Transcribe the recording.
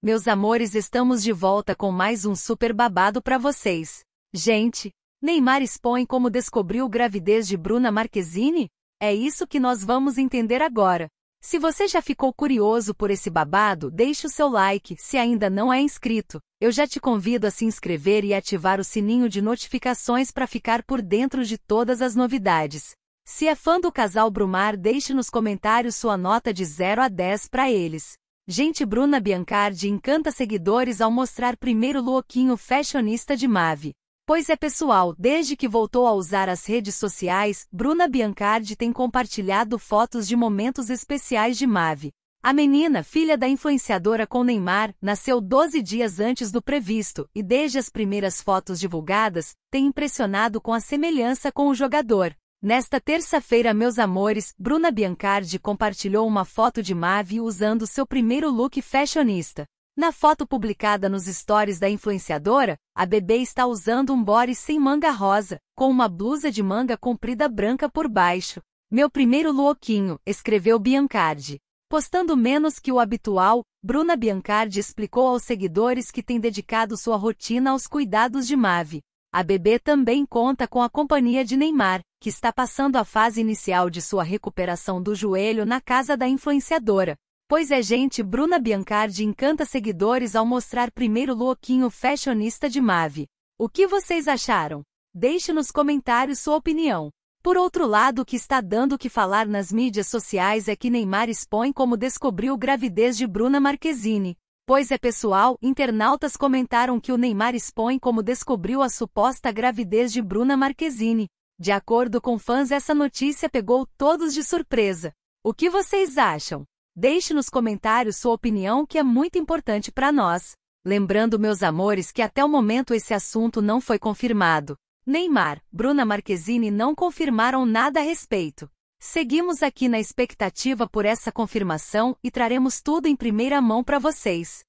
Meus amores, estamos de volta com mais um super babado para vocês. Gente, Neymar expõe como descobriu gravidez de Bruna Marquezine? É isso que nós vamos entender agora. Se você já ficou curioso por esse babado, deixe o seu like. Se ainda não é inscrito, eu já te convido a se inscrever e ativar o sininho de notificações para ficar por dentro de todas as novidades. Se é fã do casal Brumar, deixe nos comentários sua nota de 0 a 10 para eles. Gente Bruna Biancardi encanta seguidores ao mostrar primeiro lookinho fashionista de Mave. Pois é pessoal, desde que voltou a usar as redes sociais, Bruna Biancardi tem compartilhado fotos de momentos especiais de Mave. A menina, filha da influenciadora com Neymar, nasceu 12 dias antes do previsto e desde as primeiras fotos divulgadas, tem impressionado com a semelhança com o jogador. Nesta terça-feira, meus amores, Bruna Biancardi compartilhou uma foto de Mavi usando seu primeiro look fashionista. Na foto publicada nos stories da influenciadora, a bebê está usando um body sem manga rosa, com uma blusa de manga comprida branca por baixo. Meu primeiro lookinho, escreveu Biancardi. Postando menos que o habitual, Bruna Biancardi explicou aos seguidores que tem dedicado sua rotina aos cuidados de Mavi. A bebê também conta com a companhia de Neymar, que está passando a fase inicial de sua recuperação do joelho na casa da influenciadora. Pois é gente, Bruna Biancardi encanta seguidores ao mostrar primeiro lookinho fashionista de Mave. O que vocês acharam? Deixe nos comentários sua opinião. Por outro lado, o que está dando o que falar nas mídias sociais é que Neymar expõe como descobriu gravidez de Bruna Marquezine. Pois é pessoal, internautas comentaram que o Neymar expõe como descobriu a suposta gravidez de Bruna Marquezine. De acordo com fãs, essa notícia pegou todos de surpresa. O que vocês acham? Deixe nos comentários sua opinião, que é muito importante para nós. Lembrando, meus amores, que até o momento esse assunto não foi confirmado. Neymar, Bruna Marquezine não confirmaram nada a respeito. Seguimos aqui na expectativa por essa confirmação e traremos tudo em primeira mão para vocês.